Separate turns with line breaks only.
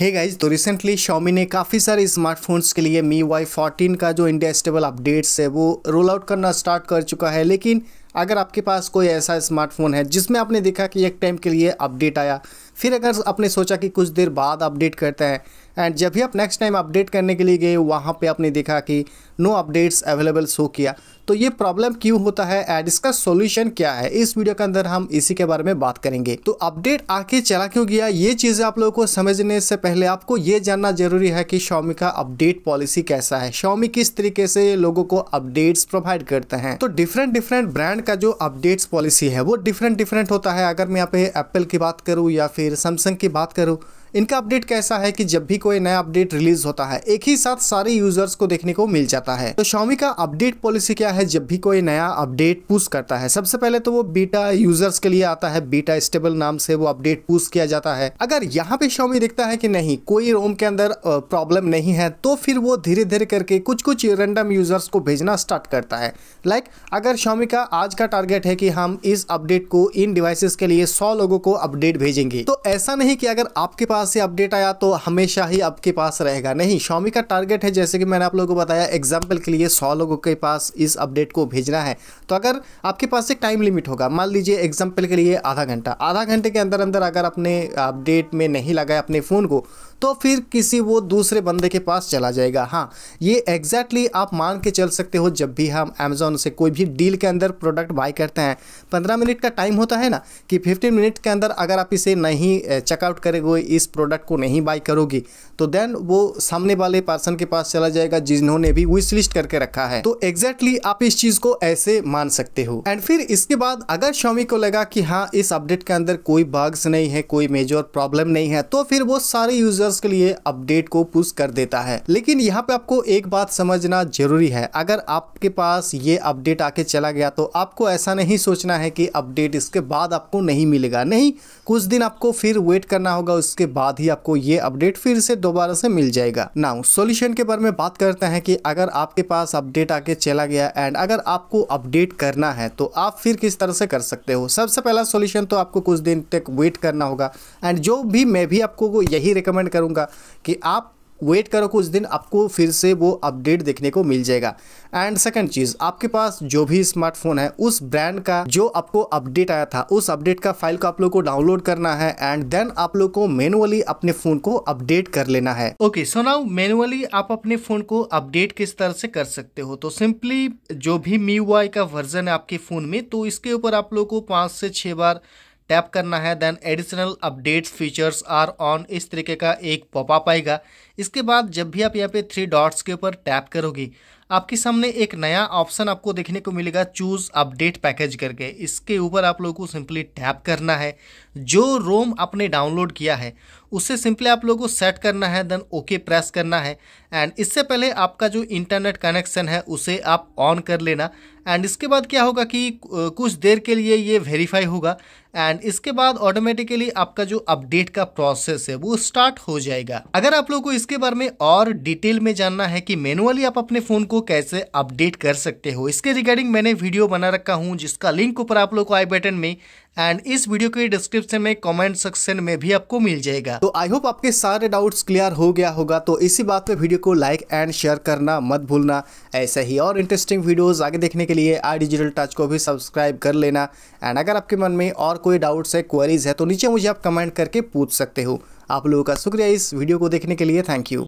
हे hey guys तो recently Xiaomi ने काफ़ी सारे स्मार्टफोन्स के लिए मी वाई फोर्टीन का जो इंडिया स्टेबल अपडेट्स है वो रोल आउट करना स्टार्ट कर चुका है लेकिन अगर आपके पास कोई ऐसा स्मार्टफोन है जिसमें आपने देखा कि एक टाइम के लिए अपडेट आया फिर अगर आपने सोचा कि कुछ देर बाद अपडेट करता है एंड जब भी आप नेक्स्ट टाइम अपडेट करने के लिए गए वहाँ पे आपने देखा कि नो अपडेट्स अवेलेबल शो किया तो ये प्रॉब्लम क्यों होता है एंड इसका सॉल्यूशन क्या है इस वीडियो के अंदर हम इसी के बारे में बात करेंगे तो अपडेट आके चला क्यों गया ये चीज़ें आप लोगों को समझने से पहले आपको ये जानना जरूरी है कि शॉमी का अपडेट पॉलिसी कैसा है शॉमी किस तरीके से लोगों को अपडेट्स प्रोवाइड करते हैं तो डिफरेंट डिफरेंट ब्रांड का जो अपडेट्स पॉलिसी है वो डिफरेंट डिफरेंट होता है अगर मैं यहाँ पे एप्पल की बात करूँ या फिर फिर सैमसंग की बात करो इनका अपडेट कैसा है कि जब भी कोई नया अपडेट रिलीज होता है एक ही साथ सारे यूजर्स को देखने को मिल जाता है तो शॉमी का अपडेट पॉलिसी क्या है जब भी कोई नया अपडेट पुश करता है सबसे पहले तो वो बीटा यूजर्स के लिए आता है बीटा स्टेबल नाम से वो अपडेट पुश किया जाता है अगर यहाँ पे शॉमी देखता है कि नहीं कोई रोम के अंदर प्रॉब्लम नहीं है तो फिर वो धीरे धीरे करके कुछ कुछ रेंडम यूजर्स को भेजना स्टार्ट करता है लाइक अगर शॉमी का आज का टारगेट है कि हम इस अपडेट को इन डिवाइसेस के लिए सौ लोगों को अपडेट भेजेंगे तो ऐसा नहीं कि अगर आपके पास तरह से अपडेट आया तो हमेशा ही आपके पास रहेगा नहीं शॉमी का टारगेट है जैसे कि मैंने आप लोगों को बताया एग्जाम्पल के लिए सौ लोगों के पास इस अपडेट को भेजना है तो अगर आपके पास एक टाइम लिमिट होगा मान लीजिए एग्जाम्पल के लिए आधा घंटा आधा घंटे के अंदर अंदर अगर अपने अपडेट में नहीं लगाए अपने फ़ोन को तो फिर किसी वो दूसरे बंदे के पास चला जाएगा हाँ ये एग्जैक्टली आप मान के चल सकते हो जब भी हम अमेज़ोन से कोई भी डील के अंदर प्रोडक्ट बाय करते हैं पंद्रह मिनट का टाइम होता है ना कि फिफ्टीन मिनट के अंदर अगर आप इसे नहीं चेकआउट करेंगे इस प्रोडक्ट को नहीं बाई करोगे तो देन वो सामने वाले पर्सन के पास चला जाएगा जिन्होंने भी विश लिस्ट करके रखा है तो एग्जैक्टली exactly आप इस चीज को ऐसे मान सकते हो एंड फिर इसके बाद अगर शॉमी को लगा कि हाँ इस अपडेट के अंदर कोई बग्स नहीं है कोई मेजर प्रॉब्लम नहीं है तो फिर वो सारे यूजर्स के लिए अपडेट को पुश कर देता है लेकिन यहाँ पे आपको एक बात समझना जरूरी है अगर आपके पास ये अपडेट आके चला गया तो आपको ऐसा नहीं सोचना है कि अपडेट इसके बाद आपको नहीं मिलेगा नहीं कुछ दिन आपको फिर वेट करना होगा उसके बाद ही आपको ये अपडेट फिर से दोबारा से मिल जाएगा नाउ सोल्यूशन के बारे में बात करते हैं कि अगर आपके पास अपडेट आके चला गया एंड अगर आपको अपडेट करना है तो आप फिर किस तरह से कर सकते हो सबसे पहला सोल्यूशन तो आपको कुछ दिन तक वेट करना होगा एंड जो भी मैं भी आपको यही रिकमेंड करूँगा कि आप वेट करो कुछ दिन आपको फिर से वो अपडेट देखने को मिल जाएगा एंड सेकंड चीज़ आपके पास जो भी स्मार्टफोन है उस ब्रांड का जो आपको अपडेट आया था उस अपडेट का फाइल को आप लोग को डाउनलोड करना है एंड देन आप लोग को मैनुअली अपने फ़ोन को अपडेट कर लेना है ओके सो नाउ मैनुअली आप अपने फ़ोन को अपडेट किस तरह से कर सकते हो तो सिंपली जो भी मी का वर्जन है आपके फ़ोन में तो इसके ऊपर आप लोग को पाँच से छः बार टैप करना है then additional updates features are on इस तरीके का एक पॉपअप आएगा इसके बाद जब भी आप यहाँ पे थ्री डॉट्स के ऊपर टैप करोगे आपके सामने एक नया ऑप्शन आपको देखने को मिलेगा चूज़ अपडेट पैकेज करके इसके ऊपर आप लोगों को सिंपली टैप करना है जो रोम आपने डाउनलोड किया है उसे सिंपली आप लोगों को सेट करना है देन ओके प्रेस करना है एंड इससे पहले आपका जो इंटरनेट कनेक्शन है उसे आप ऑन कर लेना एंड इसके बाद क्या होगा कि कुछ देर के लिए ये वेरीफाई होगा एंड इसके बाद ऑटोमेटिकली आपका जो अपडेट का प्रोसेस है वो स्टार्ट हो जाएगा अगर आप लोगों को इसके बारे में और डिटेल में जानना है कि मैनुअली आप अपने फ़ोन को कैसे अपडेट कर सकते हो इसके रिगार्डिंग मैंने वीडियो बना रखा हूँ जिसका लिंक ऊपर आप लोग को आई बटन में एंड इस वीडियो के डिस्क्रिप्शन में कमेंट सेक्शन में भी आपको मिल जाएगा तो आई होप आपके सारे डाउट्स क्लियर हो गया होगा तो इसी बात पे वीडियो को लाइक एंड शेयर करना मत भूलना ऐसे ही और इंटरेस्टिंग वीडियोस आगे देखने के लिए आई डिजिटल टच को भी सब्सक्राइब कर लेना एंड अगर आपके मन में और कोई डाउट्स है क्वेरीज है तो नीचे मुझे आप कमेंट करके पूछ सकते हो आप लोगों का शुक्रिया इस वीडियो को देखने के लिए थैंक यू